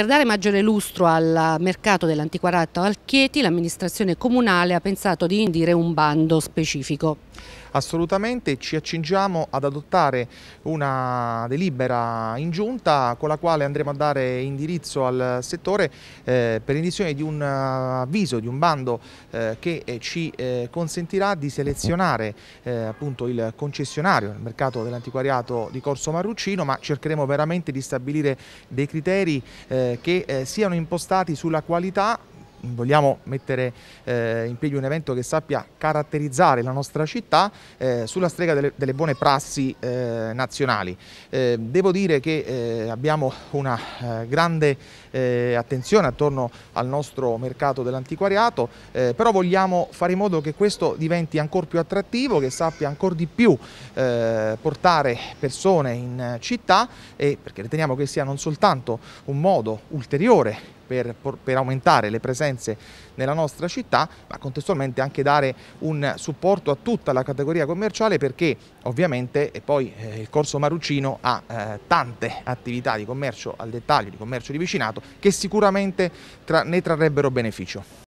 Per dare maggiore lustro al mercato dell'antiquariato al Chieti, l'amministrazione comunale ha pensato di indire un bando specifico. Assolutamente, ci accingiamo ad adottare una delibera in giunta con la quale andremo a dare indirizzo al settore eh, per indizione di un eh, avviso, di un bando eh, che eh, ci eh, consentirà di selezionare eh, appunto il concessionario, il mercato dell'antiquariato di Corso Marruccino, ma cercheremo veramente di stabilire dei criteri eh, che eh, siano impostati sulla qualità vogliamo mettere eh, in piedi un evento che sappia caratterizzare la nostra città eh, sulla strega delle, delle buone prassi eh, nazionali. Eh, devo dire che eh, abbiamo una eh, grande attenzione attorno al nostro mercato dell'antiquariato, però vogliamo fare in modo che questo diventi ancora più attrattivo, che sappia ancora di più portare persone in città e perché riteniamo che sia non soltanto un modo ulteriore per, per aumentare le presenze nella nostra città, ma contestualmente anche dare un supporto a tutta la categoria commerciale perché ovviamente e poi eh, il corso Marucino ha eh, tante attività di commercio al dettaglio, di commercio di vicinato che sicuramente tra, ne trarrebbero beneficio.